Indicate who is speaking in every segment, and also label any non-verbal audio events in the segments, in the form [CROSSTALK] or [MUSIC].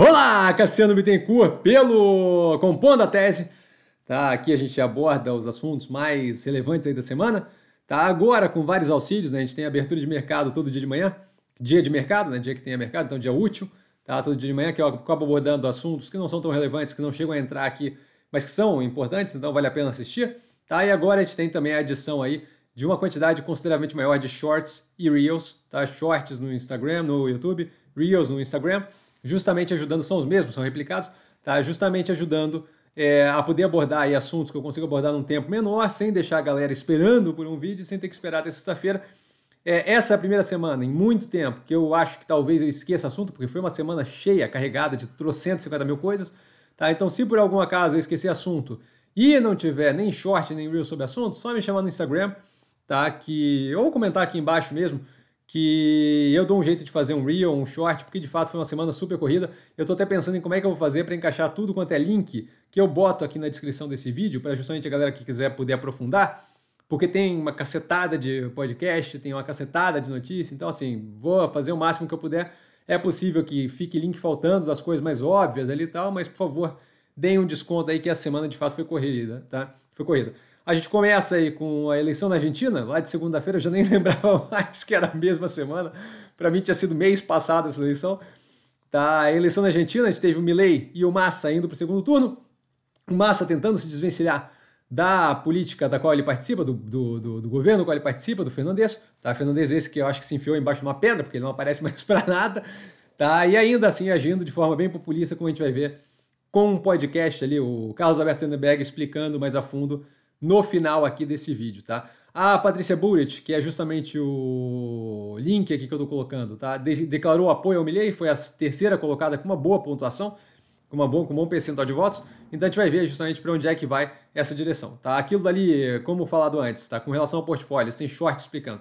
Speaker 1: Olá, Cassiano Bittencourt, pelo Compondo a Tese. Tá, aqui a gente aborda os assuntos mais relevantes aí da semana. Tá agora com vários auxílios, né? A gente tem abertura de mercado todo dia de manhã. Dia de mercado, né? Dia que tem a mercado, então dia útil. Tá todo dia de manhã que eu acabo abordando assuntos que não são tão relevantes, que não chegam a entrar aqui, mas que são importantes, então vale a pena assistir. Tá? E agora a gente tem também a adição aí de uma quantidade consideravelmente maior de shorts e reels, tá? Shorts no Instagram, no YouTube, reels no Instagram justamente ajudando, são os mesmos, são replicados, tá? justamente ajudando é, a poder abordar aí assuntos que eu consigo abordar num tempo menor, sem deixar a galera esperando por um vídeo, sem ter que esperar até sexta-feira. É, essa é a primeira semana em muito tempo que eu acho que talvez eu esqueça assunto, porque foi uma semana cheia, carregada de trocentos e cinquenta mil coisas. Tá? Então, se por algum acaso eu esquecer assunto e não tiver nem short nem reel sobre assunto, só me chamar no Instagram, tá? Que ou comentar aqui embaixo mesmo que eu dou um jeito de fazer um reel, um short, porque de fato foi uma semana super corrida. Eu estou até pensando em como é que eu vou fazer para encaixar tudo quanto é link que eu boto aqui na descrição desse vídeo, para justamente a galera que quiser poder aprofundar, porque tem uma cacetada de podcast, tem uma cacetada de notícia, então assim, vou fazer o máximo que eu puder. É possível que fique link faltando das coisas mais óbvias ali e tal, mas por favor, deem um desconto aí que a semana de fato foi corrida, tá? foi corrida. A gente começa aí com a eleição na Argentina, lá de segunda-feira, eu já nem [LAUGHS] lembrava mais que era a mesma semana. Para mim tinha sido mês passado essa eleição. Tá, a eleição na Argentina, a gente teve o Milei e o Massa indo para o segundo turno. O Massa tentando se desvencilhar da política da qual ele participa, do, do, do, do governo do qual ele participa, do Fernandes. Tá, Fernandes esse que eu acho que se enfiou embaixo de uma pedra, porque ele não aparece [LAUGHS] mais para nada. Tá, e ainda assim agindo de forma bem populista, como a gente vai ver com um podcast ali, o Carlos Alberto Sandenberg explicando mais a fundo no final aqui desse vídeo, tá? A Patrícia Burit, que é justamente o link aqui que eu tô colocando, tá? De declarou apoio ao Milley, foi a terceira colocada com uma boa pontuação, com, uma boa, com um bom percentual de votos. Então a gente vai ver justamente para onde é que vai essa direção, tá? Aquilo dali, como falado antes, tá? Com relação ao portfólio, tem short explicando.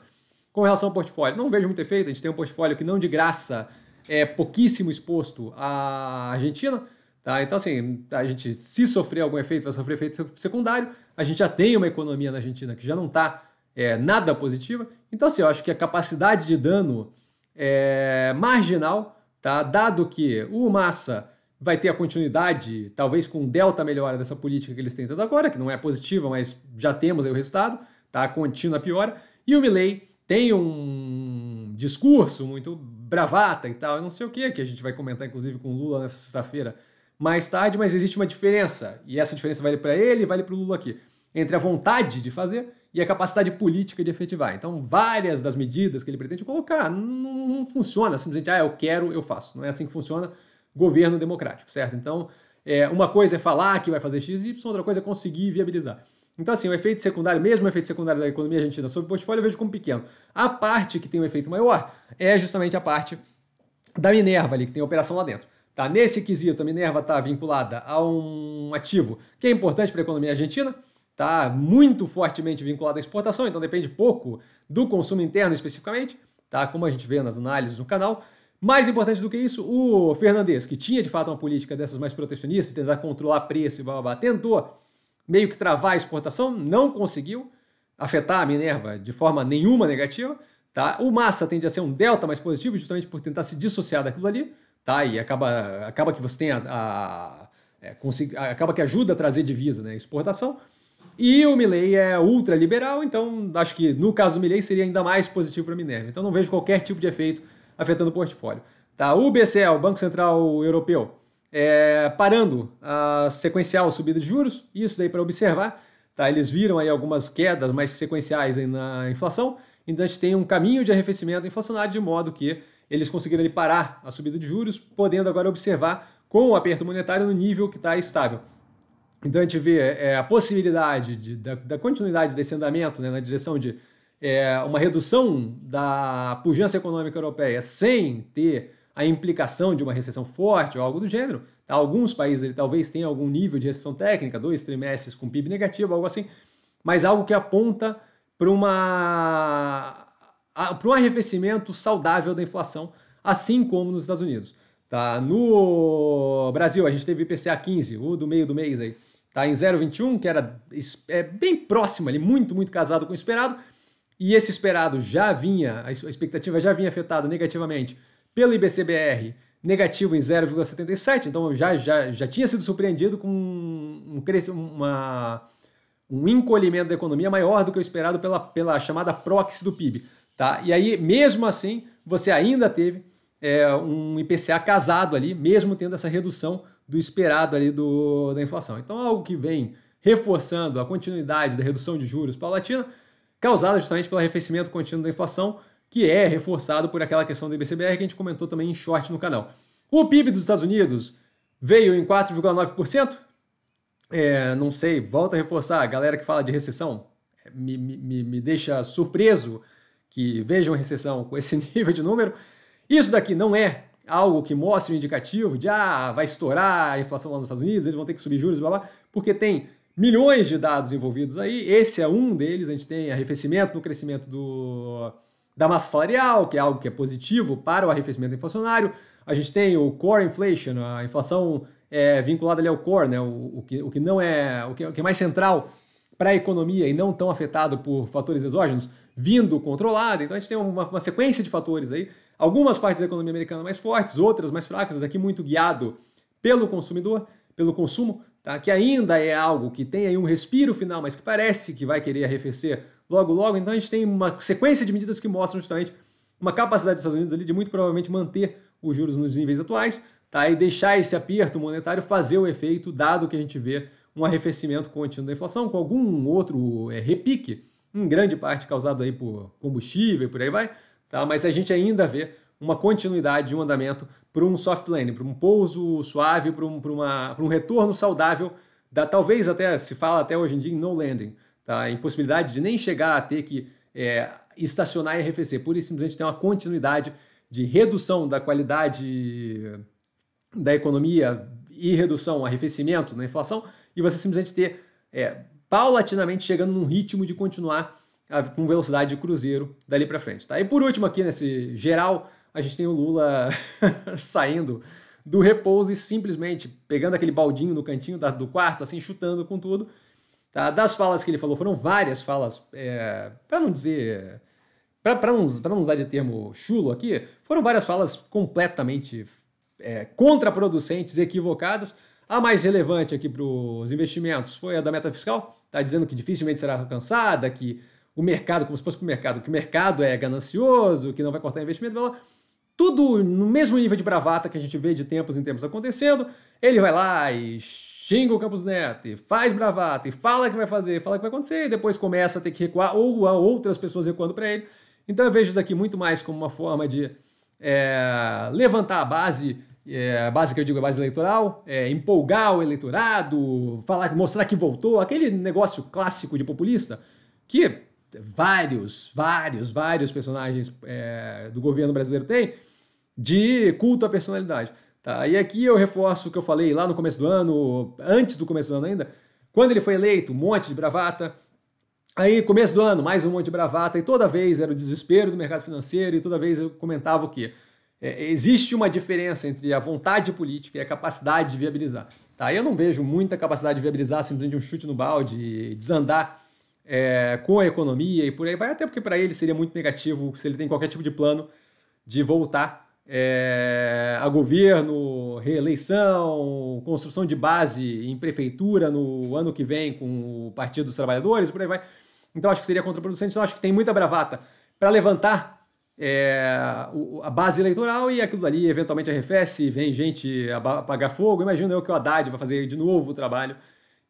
Speaker 1: Com relação ao portfólio, não vejo muito efeito, a gente tem um portfólio que não de graça é pouquíssimo exposto à Argentina, Tá? Então, assim, a gente, se sofrer algum efeito, vai sofrer efeito secundário. A gente já tem uma economia na Argentina que já não está é, nada positiva. Então, assim, eu acho que a capacidade de dano é marginal, tá? dado que o Massa vai ter a continuidade, talvez com delta melhora dessa política que eles têm tentando agora, que não é positiva, mas já temos aí o resultado, tá? a contínua piora. E o Milley tem um discurso muito bravata e tal, não sei o que, que a gente vai comentar inclusive com o Lula nessa sexta-feira, mais tarde, mas existe uma diferença, e essa diferença vale para ele e vale para o Lula aqui, entre a vontade de fazer e a capacidade política de efetivar. Então, várias das medidas que ele pretende colocar não, não funciona simplesmente, ah, eu quero, eu faço. Não é assim que funciona governo democrático, certo? Então, é, uma coisa é falar que vai fazer X e Y, outra coisa é conseguir viabilizar. Então, assim, o efeito secundário, mesmo o efeito secundário da economia argentina sobre o portfólio, eu vejo como pequeno. A parte que tem um efeito maior é justamente a parte da Minerva ali, que tem operação lá dentro. Tá? Nesse quesito, a Minerva está vinculada a um ativo que é importante para a economia argentina, está muito fortemente vinculado à exportação, então depende pouco do consumo interno especificamente, tá? como a gente vê nas análises no canal. Mais importante do que isso, o Fernandes, que tinha de fato uma política dessas mais protecionistas, tentar controlar preço e blá, blá, blá tentou meio que travar a exportação, não conseguiu afetar a Minerva de forma nenhuma negativa. Tá? O Massa tende a ser um delta mais positivo, justamente por tentar se dissociar daquilo ali tá? E acaba, acaba que você tem a, a é, acaba que ajuda a trazer divisa, né? Exportação. E o Milley é ultraliberal, então acho que no caso do Milley seria ainda mais positivo para a Minerva. Então não vejo qualquer tipo de efeito afetando o portfólio. Tá, o BCE, o Banco Central Europeu, é, parando a sequencial subida de juros, isso daí para observar. Tá, eles viram aí algumas quedas mais sequenciais na inflação, então a gente tem um caminho de arrefecimento inflacionário de modo que eles conseguiram ali, parar a subida de juros, podendo agora observar com o aperto monetário no nível que está estável. Então a gente vê é, é, a possibilidade de, da, da, continuidade desse andamento né, na direção de é, uma redução da pujança econômica europeia sem ter a implicação de uma recessão forte ou algo do gênero. Tá? Alguns países ele, talvez tenham algum nível de recessão técnica, dois trimestres com PIB negativo, algo assim, mas algo que aponta para uma para um arrefecimento saudável da inflação, assim como nos Estados Unidos. Tá? No Brasil, a gente teve IPCA 15, o do meio do mês aí, tá em 0,21, que era é, bem próximo ali, muito, muito casado com o esperado, e esse esperado já vinha, a expectativa já vinha afetada negativamente pelo IBCBR, negativo em 0,77, então já, já, já tinha sido surpreendido com um, uma, um encolhimento da economia maior do que o esperado pela, pela chamada proxy do PIB. Tá? E aí, mesmo assim, você ainda teve é, um IPCA casado ali, mesmo tendo essa redução do esperado ali do, da inflação. Então, algo que vem reforçando a continuidade da redução de juros paulatina, causada justamente pelo arrefecimento contínuo da inflação, que é reforçado por aquela questão do IBCBR que a gente comentou também em short no canal. O PIB dos Estados Unidos veio em 4,9%. É, não sei, volta a reforçar, a galera que fala de recessão é, me, me, me deixa surpreso que vejam a recessão com esse [LAUGHS] nível de número, isso daqui não é algo que mostre um indicativo de ah, vai estourar a inflação lá nos Estados Unidos, eles vão ter que subir juros, blá blá, porque tem milhões de dados envolvidos aí, esse é um deles, a gente tem arrefecimento no crescimento do, da massa salarial, que é algo que é positivo para o arrefecimento inflacionário, a gente tem o core inflation, a inflação é vinculada ali ao core, né? o, o, que, o que não é, o que, é, o que é mais central para a economia e não tão afetado por fatores exógenos, vindo controlado. Então a gente tem uma, uma sequência de fatores aí, algumas partes da economia americana mais fortes, outras mais fracas, aqui muito guiado pelo consumidor, pelo consumo, tá? que ainda é algo que tem aí um respiro final, mas que parece que vai querer arrefecer logo logo. Então a gente tem uma sequência de medidas que mostram justamente uma capacidade dos Estados Unidos ali de muito provavelmente manter os juros nos níveis atuais, tá? E deixar esse aperto monetário fazer o efeito, dado que a gente vê um arrefecimento contínuo da inflação, com algum outro é, repique, em grande parte causado aí por combustível e por aí vai, tá? mas a gente ainda vê uma continuidade de um andamento para um soft landing, para um pouso suave, para um, uma, um retorno saudável, da, talvez até, se fala até hoje em dia, em no landing, tá? impossibilidade de nem chegar a ter que é, estacionar e arrefecer, por isso simplesmente tem uma continuidade de redução da qualidade da economia e redução, arrefecimento na inflação, e você simplesmente ter é, paulatinamente chegando num ritmo de continuar a, com velocidade de cruzeiro dali para frente. Tá? E por último aqui nesse geral, a gente tem o Lula [LAUGHS] saindo do repouso e simplesmente pegando aquele baldinho no cantinho da, do quarto, assim, chutando com tudo. Tá? Das falas que ele falou, foram várias falas, é, para não dizer... Para não, não usar de termo chulo aqui, foram várias falas completamente é, contraproducentes, equivocadas, a mais relevante aqui para os investimentos foi a da meta fiscal, está dizendo que dificilmente será alcançada, que o mercado, como se fosse para o mercado, que o mercado é ganancioso, que não vai cortar investimento, blá, blá. tudo no mesmo nível de bravata que a gente vê de tempos em tempos acontecendo. Ele vai lá e xinga o Campos Neto, e faz bravata, e fala que vai fazer, fala que vai acontecer, e depois começa a ter que recuar, ou há outras pessoas recuando para ele. Então eu vejo isso daqui muito mais como uma forma de é, levantar a base é, a base que eu digo é base eleitoral, é, empolgar o eleitorado, falar, mostrar que voltou, aquele negócio clássico de populista, que vários, vários, vários personagens é, do governo brasileiro têm, de culto à personalidade. Tá? E aqui eu reforço o que eu falei lá no começo do ano, antes do começo do ano ainda, quando ele foi eleito, um monte de bravata, Aí, começo do ano, mais um monte de bravata, e toda vez era o desespero do mercado financeiro, e toda vez eu comentava o quê? É, existe uma diferença entre a vontade política e a capacidade de viabilizar. Tá? Eu não vejo muita capacidade de viabilizar simplesmente um chute no balde, desandar é, com a economia e por aí vai, até porque para ele seria muito negativo se ele tem qualquer tipo de plano de voltar é, a governo, reeleição, construção de base em prefeitura no ano que vem com o Partido dos Trabalhadores, por aí vai. Então acho que seria contraproducente, então acho que tem muita bravata para levantar é, a base eleitoral e aquilo dali eventualmente arrefece, vem gente apagar fogo. Imagina eu que o Haddad vai fazer de novo o trabalho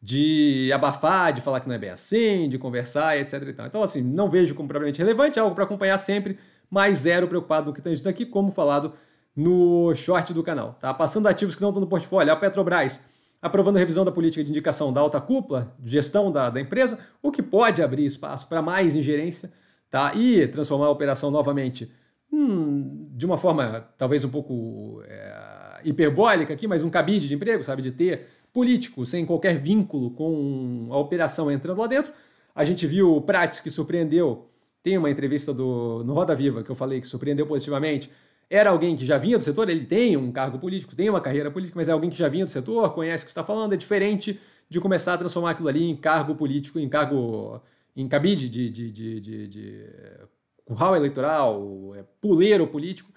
Speaker 1: de abafar, de falar que não é bem assim, de conversar, etc. Então, assim, não vejo como propriamente relevante, algo para acompanhar sempre, mas zero preocupado no que tem tá aqui, como falado no short do canal. Tá? Passando ativos que não estão no portfólio, a Petrobras aprovando a revisão da política de indicação da alta cúpula, de gestão da, da empresa, o que pode abrir espaço para mais ingerência tá? e transformar a operação novamente hum, de uma forma talvez um pouco é, hiperbólica aqui, mas um cabide de emprego, sabe, de ter político sem qualquer vínculo com a operação entrando lá dentro. A gente viu o Prates que surpreendeu, tem uma entrevista do, no Roda Viva que eu falei que surpreendeu positivamente, era alguém que já vinha do setor, ele tem um cargo político, tem uma carreira política, mas é alguém que já vinha do setor, conhece o que está falando, é diferente de começar a transformar aquilo ali em cargo político, em cargo em cabide de, de, de, de, de eh, curral eleitoral, é, puleiro político,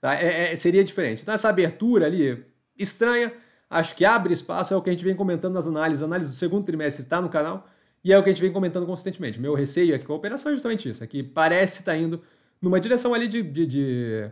Speaker 1: tá? é, é, seria diferente. Então, essa abertura ali, estranha, acho que abre espaço, é o que a gente vem comentando nas análises. A análise do segundo trimestre está no canal e é o que a gente vem comentando consistentemente. Meu receio aqui é com a operação é justamente isso, é que parece estar tá indo numa direção ali de, de, de,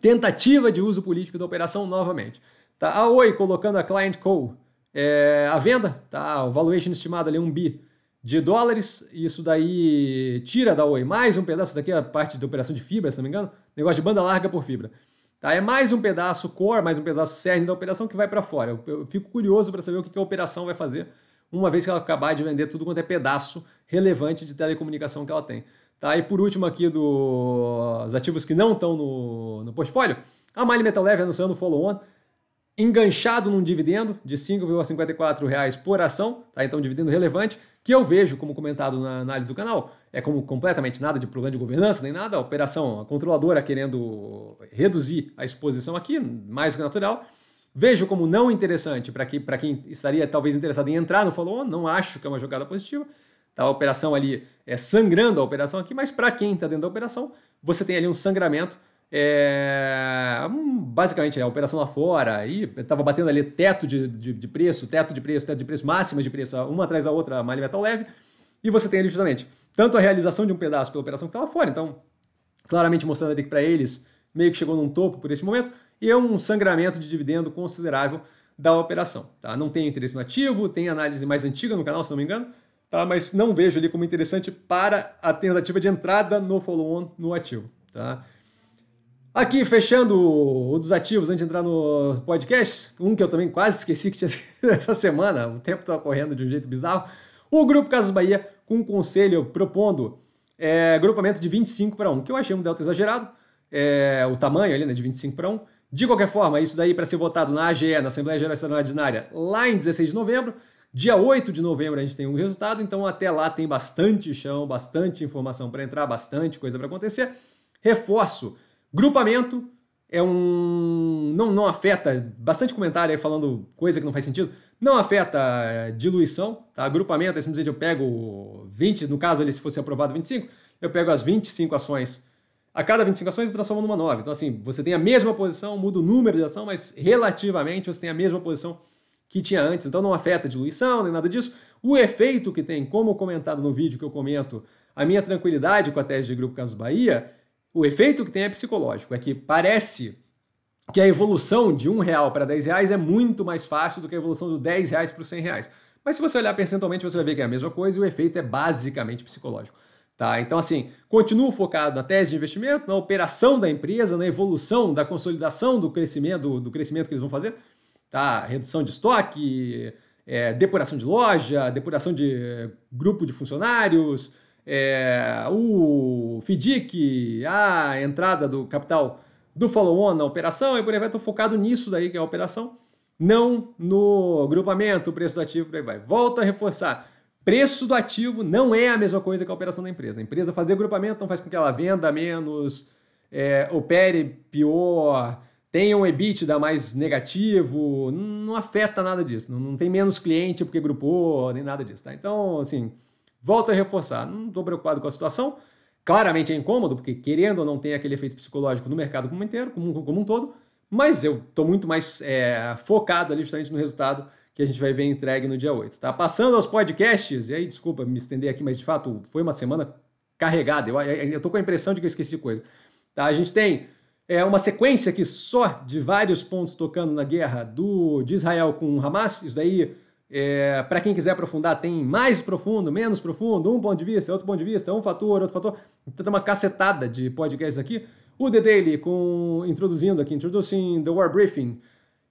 Speaker 1: tentativa de uso político da operação novamente. Tá? A Oi colocando a Client Co é, eh, venda, tá? o valuation estimado ali é um 1 bi de dólares. Isso daí tira da Oi mais um pedaço, daqui é a parte da operação de fibra, se não me engano, negócio de banda larga por fibra. Tá, é mais um pedaço core, mais um pedaço cerne da operação que vai para fora. Eu, eu, fico curioso para saber o que, que a operação vai fazer uma vez que ela acabar de vender tudo quanto é pedaço relevante de telecomunicação que ela tem. Tá? E por último aqui dos ativos que não estão no, no portfólio, a Mali Metal Leve anunciando o follow-on enganchado num dividendo de R$ 5,54 por ação, tá? então dividendo relevante, que eu vejo, como comentado na análise do canal, é como completamente nada de problema de governança nem nada, a operação, a controladora querendo reduzir a exposição aqui, mais do que natural. Vejo como não interessante para que, quem estaria talvez interessado em entrar no follow-on, não acho que é uma jogada positiva. Tá, a operação ali é sangrando a operação aqui, mas para quem está dentro da operação, você tem ali um sangramento é, basicamente, a é, operação lá fora, e estava batendo ali teto de, de, de, preço, teto de preço, teto de preço, máxima de preço, uma atrás da outra, malha metal leve, e você tem ali justamente tanto a realização de um pedaço pela operação que está lá fora, então, claramente mostrando ali que para eles meio que chegou num topo por esse momento, e é um sangramento de dividendo considerável da operação. Tá? Não tem interesse no ativo, tem análise mais antiga no canal, se não me engano, tá? mas não vejo ali como interessante para a tentativa de entrada no follow-on no ativo. Tá? Aqui, fechando o dos ativos antes de entrar no podcast, um que eu também quase esqueci que tinha [LAUGHS] essa semana, o tempo estava correndo de um jeito bizarro. O Grupo Casas Bahia, com um conselho propondo é, agrupamento de 25 para 1, que eu achei um delta exagerado, é, o tamanho ali, né, de 25 para 1. De qualquer forma, isso daí para ser votado na AGE, na Assembleia Geral Extraordinária, lá em 16 de novembro. Dia 8 de novembro a gente tem um resultado, então até lá tem bastante chão, bastante informação para entrar, bastante coisa para acontecer. Reforço Grupamento é um. Não, não afeta. Bastante comentário aí falando coisa que não faz sentido. Não afeta eh, diluição, tá? Agrupamento é simplesmente eu pego 20, no caso ele se fosse aprovado 25, eu pego as 25 ações. A cada 25 ações eu transformo numa 9. Então, assim, você tem a mesma posição, muda o número de ação, mas relativamente você tem a mesma posição que tinha antes. Então, não afeta diluição nem nada disso. O efeito que tem, como comentado no vídeo que eu comento, a minha tranquilidade com a tese de grupo Caso Bahia o efeito que tem é psicológico, é que parece que a evolução de um real para 10 reais é muito mais fácil do que a evolução do 10 reais para os 100 reais. Mas se você olhar percentualmente, você vai ver que é a mesma coisa e o efeito é basicamente psicológico. Tá? Então, assim, continuo focado na tese de investimento, na operação da empresa, na evolução, da consolidação do crescimento, do, crescimento que eles vão fazer, tá? Redução de estoque, é, depuração de loja, depuração de eh, grupo de funcionários, é, o FDIC, a entrada do capital do follow-on na operação e por aí vai, estou focado nisso daí que é a operação, não no grupamento, preço do ativo, por aí vai. Volto a reforçar, preço do ativo não é a mesma coisa que a operação da empresa. A empresa fazer grupamento não faz com que ela venda menos, é, opere pior, tenha um EBITDA mais negativo, não afeta nada disso, não, não tem menos cliente porque grupou, nem nada disso, tá? Então, assim... Volto a reforçar, não estou preocupado com a situação. Claramente é incômodo, porque querendo ou não tem aquele efeito psicológico no mercado como inteiro, como, como um todo, mas eu estou muito mais é, focado ali justamente no resultado que a gente vai ver entregue no dia 8. Tá? Passando aos podcasts, e aí desculpa me estender aqui, mas de fato foi uma semana carregada. Eu, estou tô com a impressão de que eu esqueci coisa. Tá? A gente tem é, uma sequência aqui só de vários pontos tocando na guerra do, de Israel com o Hamas. Isso daí é, para quem quiser aprofundar, tem mais profundo, menos profundo, um ponto de vista, outro ponto de vista, um fator, outro fator. Então tem uma cacetada de podcasts aqui. O The Daily, com, introduzindo aqui, introducing The War Briefing.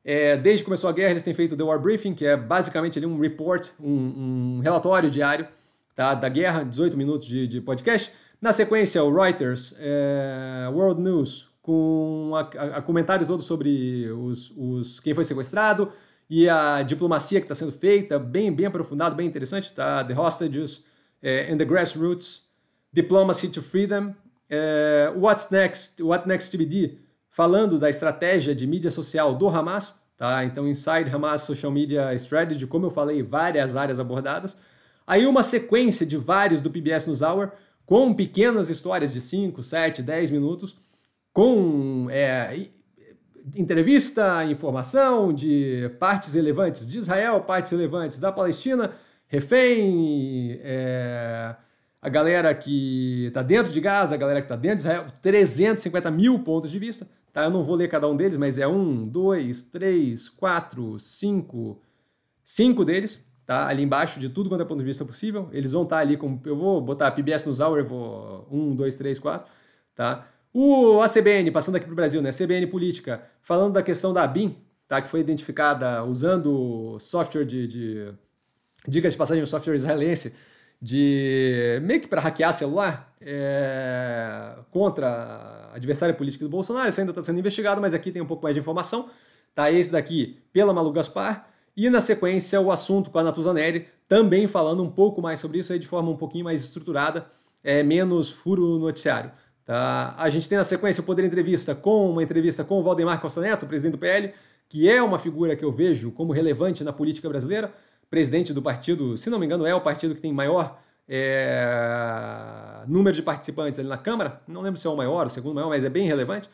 Speaker 1: É, desde que começou a guerra, eles têm feito The War Briefing, que é basicamente ali um report, um, um relatório diário tá, da guerra, 18 minutos de, de podcast. Na sequência, o Reuters, é, World News, com a, a, a comentário todo sobre os, os, quem foi sequestrado, e a diplomacia que está sendo feita, bem, bem aprofundado, bem interessante, tá? The Hostages é, and the Grassroots, Diplomacy to Freedom, é, What's Next, What Next TBD, falando da estratégia de mídia social do Hamas, tá? Então, Inside Hamas Social Media Strategy, como eu falei, várias áreas abordadas. Aí uma sequência de vários do PBS News Hour, com pequenas histórias de 5, 7, 10 minutos, com é, entrevista, informação de partes relevantes de Israel, partes relevantes da Palestina, refém, é, a galera que está dentro de Gaza, a galera que está dentro de Israel, 350 mil pontos de vista. Tá? Eu não vou ler cada um deles, mas é um, dois, três, quatro, cinco, cinco deles. Tá, ali embaixo de tudo quanto é ponto de vista possível. Eles vão estar tá ali com. Eu vou botar PBS no hour, eu vou. um dois três quatro Tá? O, a CBN, passando aqui para o Brasil, né? CBN Política, falando da questão da BIM, tá? que foi identificada usando software de, de dicas de passagem, software israelense, de meio que para hackear celular é, contra adversário político do Bolsonaro. Isso ainda está sendo investigado, mas aqui tem um pouco mais de informação. Tá esse daqui pela Malu Gaspar. E na sequência, o assunto com a Natuza Neri, também falando um pouco mais sobre isso, aí de forma um pouquinho mais estruturada, é, menos furo no noticiário. Tá? A gente tem na sequência o Poder Entrevista com uma entrevista com o Valdemar Costa Neto, presidente do PL, que é uma figura que eu vejo como relevante na política brasileira, presidente do partido, se não me engano, é o partido que tem maior é, número de participantes ali na Câmara. Não lembro se é o maior, o segundo maior, mas é bem relevante.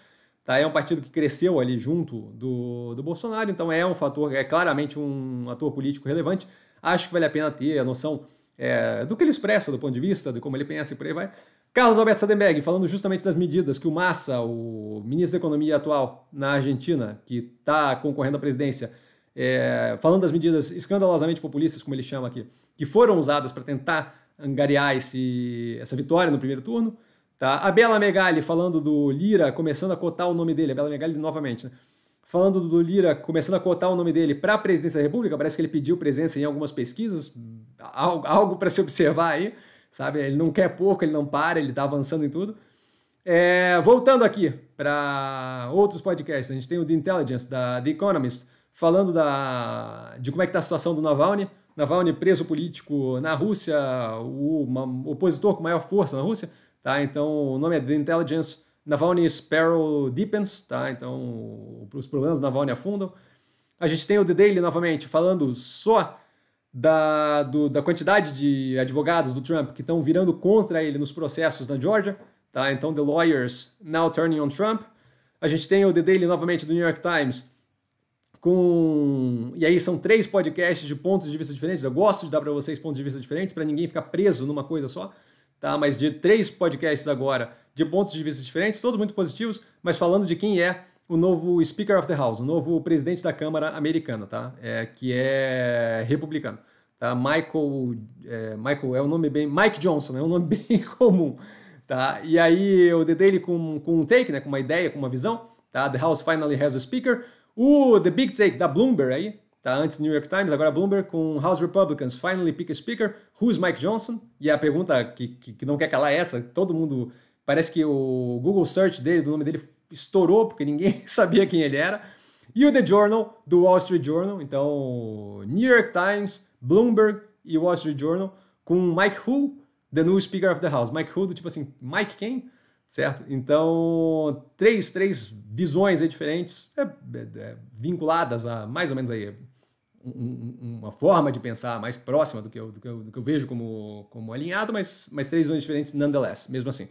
Speaker 1: Tá? É um partido que cresceu ali junto do, do Bolsonaro, então é um fator, é claramente um ator político relevante. Acho que vale a pena ter a noção é, do que ele expressa do ponto de vista, de como ele pensa e por aí vai. Carlos Alberto Sadenberg, falando justamente das medidas que o Massa, o ministro da Economia atual na Argentina, que está concorrendo à presidência, é, falando das medidas escandalosamente populistas, como ele chama aqui, que foram usadas para tentar angariar esse, essa vitória no primeiro turno. Tá? A Bela Megali falando do Lira, começando a cotar o nome dele, a Bela Megali novamente, né? falando do Lira, começando a cotar o nome dele para a presidência da República, parece que ele pediu presença em algumas pesquisas, algo, algo para se observar aí sabe? Ele não quer pouco, ele não para, ele está avançando em tudo. É, voltando aqui para outros podcasts, a gente tem o The Intelligence, da The Economist, falando da, de como é que está a situação do Navalny. Navalny preso político na Rússia, o uma, opositor com maior força na Rússia, tá? Então o nome é The Intelligence Navalny Sparrow Deepens, tá? Então os problemas do Navalny afundam. A gente tem o The Daily novamente falando só da, do, da quantidade de advogados do Trump que estão virando contra ele nos processos na Georgia, tá? Então, The Lawyers Now Turning on Trump. A gente tem o The Daily novamente do New York Times com. E aí são três podcasts de pontos de vista diferentes. Eu gosto de dar para vocês pontos de vista diferentes para ninguém ficar preso numa coisa só, tá? Mas de três podcasts agora de pontos de vista diferentes, todos muito positivos, mas falando de quem é o novo Speaker of the House, o novo presidente da Câmara americana, tá? É, que é republicano. Tá? Michael, é, Michael é um nome bem... Mike Johnson né? é um nome [LAUGHS] bem comum, tá? E aí eu dei Daily com, com um take, né? Com uma ideia, com uma visão, tá? The House finally has a speaker. O The Big Take da Bloomberg aí, tá? Antes New York Times, agora Bloomberg, com House Republicans finally pick a speaker. Who's Mike Johnson? E a pergunta que, que, que não quer calar é essa, todo mundo... Parece que o Google Search dele, do nome dele estourou, porque ninguém [LAUGHS] sabia quem ele era. E o The Journal, do Wall Street Journal, então New York Times, Bloomberg e Wall Street Journal, com Mike Hull The New Speaker of the House. Mike Hull do tipo assim, Mike quem? Certo? Então, três, três visões aí diferentes, é, é, é vinculadas a mais ou menos aí uma forma de pensar mais próxima do que eu, do que eu, do que eu vejo como, como alinhado, mas, mas três visões diferentes nonetheless, mesmo assim.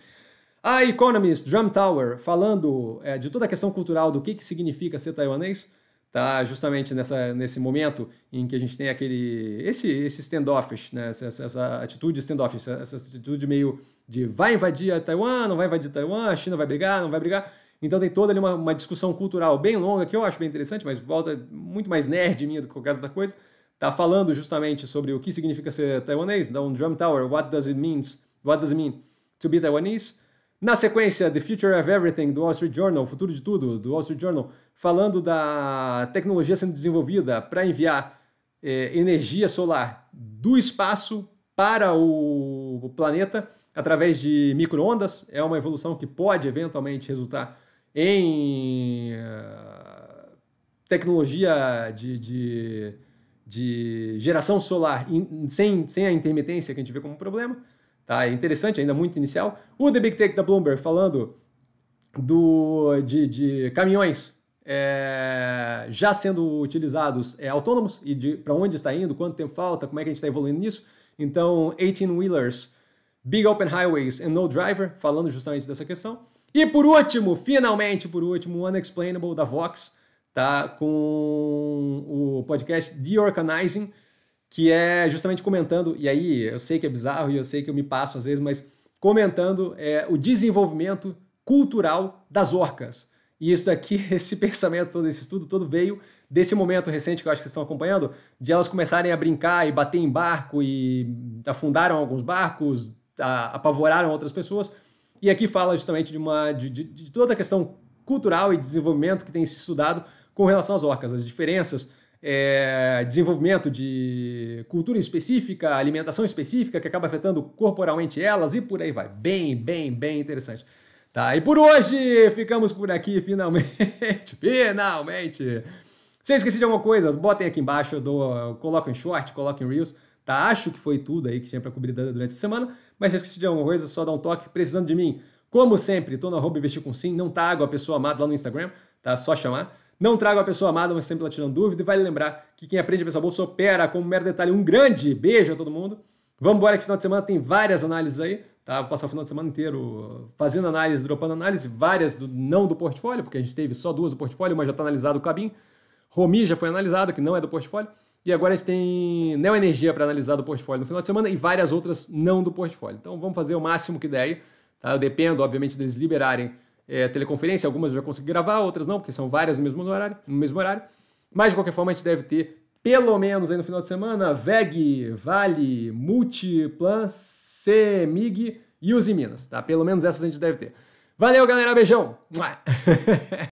Speaker 1: A ah, Economist, Drum Tower, falando é, de toda a questão cultural do que, que significa ser taiwanês, tá justamente nessa, nesse momento em que a gente tem aquele esse, esse standoffish, né? essa, essa, essa atitude standoffish, essa, essa atitude meio de vai invadir a Taiwan, não vai invadir a Taiwan, a China vai brigar, não vai brigar. Então tem toda ali uma, uma, discussão cultural bem longa, que eu acho bem interessante, mas volta muito mais nerd minha do que qualquer outra coisa. Tá falando justamente sobre o que significa ser taiwanês, então Drum Tower, what does it mean, what does it mean to be Taiwanese? Na sequência, The Future of Everything, do Wall Street Journal, o futuro de tudo, do Wall Street Journal, falando da tecnologia sendo desenvolvida para enviar eh, energia solar do espaço para o, planeta através de microondas. É uma evolução que pode eventualmente resultar em uh, tecnologia de, de, de, geração solar in, sem, sem a intermitência que a gente vê como problema. Tá? É interessante, ainda muito inicial. O The Big Take da Bloomberg falando do, de, de caminhões é, já sendo utilizados é, autônomos e para onde está indo, quanto tempo falta, como é que a gente está evoluindo nisso. Então, 18-wheelers, Big Open Highways and No Driver, falando justamente dessa questão. E por último, finalmente, por último, Unexplainable da Vox, tá? Com o podcast The Organizing, que é justamente comentando, e aí eu sei que é bizarro e eu sei que eu me passo às vezes, mas comentando é, o desenvolvimento cultural das orcas. E isso daqui, [LAUGHS] esse pensamento todo, esse estudo todo veio desse momento recente que eu acho que vocês estão acompanhando, de elas começarem a brincar e bater em barco e afundaram alguns barcos, a, apavoraram outras pessoas. E aqui fala justamente de, uma, de, de, de toda a questão cultural e desenvolvimento que tem se estudado com relação às orcas, as diferenças é, desenvolvimento de cultura específica, alimentação específica, que acaba afetando corporalmente elas e por aí vai. Bem, bem, bem interessante. Tá, e por hoje ficamos por aqui finalmente. [LAUGHS] finalmente! Se eu esqueci de alguma coisa, botem aqui embaixo, eu dou, eu coloco em short, coloco em reels. Tá? Acho que foi tudo aí que tinha para cobrir durante a semana, mas se eu esqueci de alguma coisa, só dá um toque precisando de mim. Como sempre, tô no arroba investir com sim, não tá a pessoa amada lá no Instagram, tá? Só chamar. Não trago a pessoa amada, mas sempre latindo dúvida. E vale lembrar que quem aprende a pensar bolsa opera como um mero detalhe. Um grande beijo a todo mundo. Vamos embora que final de semana tem várias análises aí. Tá? Vou passar o final de semana inteiro fazendo análise, dropando análise. Várias do, não do portfólio, porque a gente teve só duas do portfólio. Uma já está analisada o cabinho. Romi já foi analisado, que não é do portfólio. E agora a gente tem Neo Energia para analisar do portfólio no final de semana e várias outras não do portfólio. Então vamos fazer o máximo que der aí. Tá? Eu dependo, obviamente, deles liberarem é, teleconferência, algumas eu já consegui gravar, outras não, porque são várias no mesmo horário. No mesmo horário. Mas, de qualquer forma, a gente deve ter, pelo menos aí no final de semana, VEG, Vale, Multiplan, MIG e os Minas, tá? Pelo menos essas a gente deve ter. Valeu, galera, beijão! [LAUGHS]